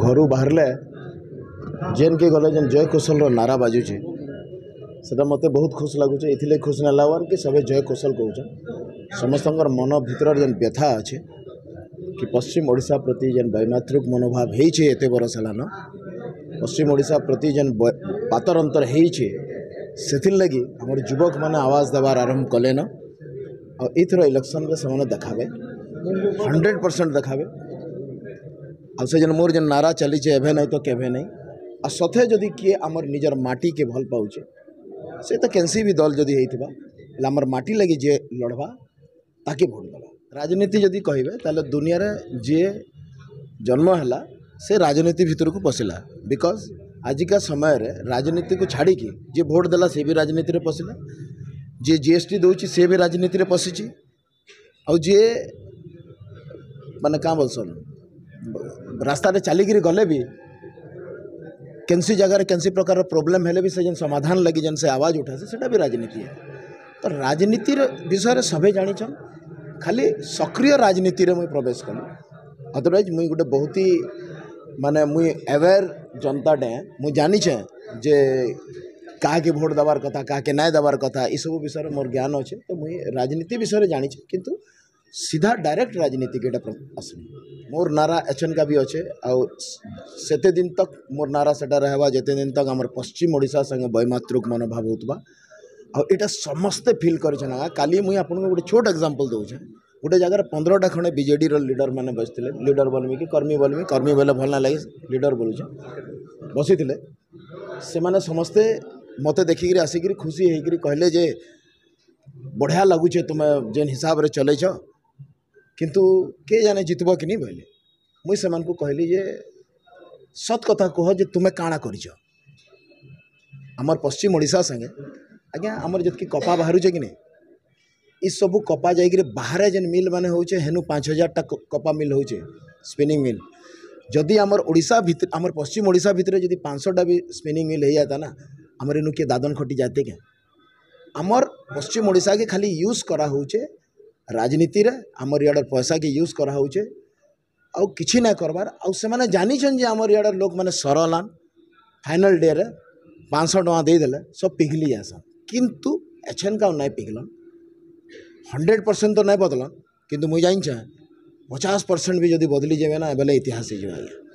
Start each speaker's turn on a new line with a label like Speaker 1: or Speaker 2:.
Speaker 1: ଘରୁ ବାହାରିଲେ ଯେନ୍କେ ଗଲେ ଯେନ୍ ଜୟ କୌଶଳର ନାରା ବାଜୁଛେ ସେଟା ମୋତେ ବହୁତ ଖୁସି ଲାଗୁଛେ ଏଥିଲାଗି ଖୁସି ନାଇଁ ଲାଗ୍ବାର୍ କି ସଭେ ଜୟ କୌଶଳ କହୁଛନ୍ ସମସ୍ତଙ୍କର ମନ ଭିତରରେ ଯେନ୍ ବ୍ୟଥା ଅଛେ କି ପଶ୍ଚିମ ଓଡ଼ିଶା ପ୍ରତି ଯେନ୍ ବୈମାତୃକ ମନୋଭାବ ହେଇଛେ ଏତେ ବରଷ ହେଲାନ ପଶ୍ଚିମ ଓଡ଼ିଶା ପ୍ରତି ଯେନ୍ ପାତରନ୍ତର ହେଇଛେ ସେଥିର୍ଲାଗି ଆମର ଯୁବକମାନେ ଆୱାଜ ଦେବାର ଆରମ୍ଭ କଲେନ ଆଉ ଏଇଥର ଇଲେକ୍ସନ୍ରେ ସେମାନେ ଦେଖାବେ ହଣ୍ଡ୍ରେଡ଼ ପରସେଣ୍ଟ ଦେଖାବେ आज जन मोर जन नारा चलीजे एवे नहीं तो केभे नहीं आ सथे जदि किए आम निजर माटी के भल पाऊे से तो कैंसी भी दल जदि होमर मटी लगी जे लड़वा ताकि भोट दबा राजनीति जदि कह दुनिया जी जन्म है से राजनीति भितर को पशिला बिकज आजिका समय रे राजनीति को छाड़ी जे भोट देला से भी राजनीति में पशिला जे जी एस टी दौर से भी राजनीति में पशिच आ मान क्या बोलसन रास्त चलिक गले भी कैंसी जगार कैंसी प्रकार प्रोब्लेम है जेन समाधान लगी जेन से आवाज उठा से भी राजनीति है तो राजनीतिर विषय सभी जाचन खाली सक्रिय राजनीति में मुझे प्रवेश कल अदरवैज मुई गोटे बहुत ही मानने मुई अवेयर जनता डे मुई जानीचे जे क्या भोट दबार कथा क्या न्याय देवार कथा युव विषय मोर ज्ञान अच्छे तो मुई राजनीति विषय जानी कि सीधा डायरेक्ट राजनीति के आसनी मोर नारा एचन का भी अच्छे आउ सेते दिन तक मोर नारा सेटा रहवा जेते दिन तक आमर पश्चिम ओडिशा संगे बयमातृक मनोभाव होतबा ଆଉ ଏଇଟା ସମସ୍ତେ ଫିଲ୍ କରିଛନ୍ ଆଜ୍ଞା କାଲି ମୁଇଁ ଆପଣଙ୍କୁ ଗୋଟେ ଛୋଟ ଏକ୍ଜାମ୍ପଲ୍ ଦେଉଛେଁ ଗୋଟେ ଜାଗାରେ ପନ୍ଦରଟା ଖଣ୍ଡେ ବିଜେଡ଼ିର ଲିଡ଼ର୍ମାନେ ବସିଥିଲେ ଲିଡ଼ର୍ ବୋଲମି କି କର୍ମୀ ବୋଲମି କର୍ମୀ ବୋଲେ ଭଲ ନା ଲାଗି ଲିଡ଼ର୍ ବୋଲୁଛେଁ ବସିଥିଲେ ସେମାନେ ସମସ୍ତେ ମୋତେ ଦେଖିକିରି ଆସିକିରି ଖୁସି ହେଇକିରି କହିଲେ ଯେ ବଢ଼ିଆ ଲାଗୁଛେ ତୁମେ ଯେନ୍ ହିସାବରେ ଚଲେଇଛ किंतु के जाने जितब कि नहीं बोले मुई से कहली जे सत कथा कह जे तुम्हें काणा कर पश्चिम ओडा सागे आज्ञा आम जितक कपा बाहर कि नहीं सब कपा जा बाहर जेन मिल मैंने हूँ हेनु पाँच हजारटा कपा मिल हो स्पिनिंग मिल जदि आमर ओडा आम पश्चिम ओडा भितर जी पाँचटा भी स्पिनिंग मिल हो जाता ना आमर इनु किए दादन खटी जाते क्या आमर पश्चिम ओडा के खाली यूज करा कराचे ରାଜନୀତିରେ ଆମର ଇଆଡ଼ର ପଇସାକେ ୟୁଜ୍ କରାହେଉଛେ ଆଉ କିଛି ନାଇଁ କର୍ବାର୍ ଆଉ ସେମାନେ ଜାନିଛନ୍ ଯେ ଆମର ଇଆଡ଼ର ଲୋକମାନେ ସରଲାନ୍ ଫାଇନାଲ୍ ଡେରେ ପାଞ୍ଚଶହ ଟଙ୍କା ଦେଇଦେଲେ ସବୁ ପିଘିଲି ଯାଏସନ୍ କିନ୍ତୁ ଏଛେନ୍କା ଆଉ ନାଇଁ ପିଘିଲନ୍ ହଣ୍ଡ୍ରେଡ଼୍ ପରସେଣ୍ଟ ତ ନାଇଁ ବଦଲନ୍ କିନ୍ତୁ ମୁଇଁ ଜାଣିଛେଁ ପଚାଶ ପରସେଣ୍ଟ ବି ଯଦି ବଦଲି ଯିବେ ନା ବେଲେ ଇତିହାସ ହେଇଯିବା ଆଜ୍ଞା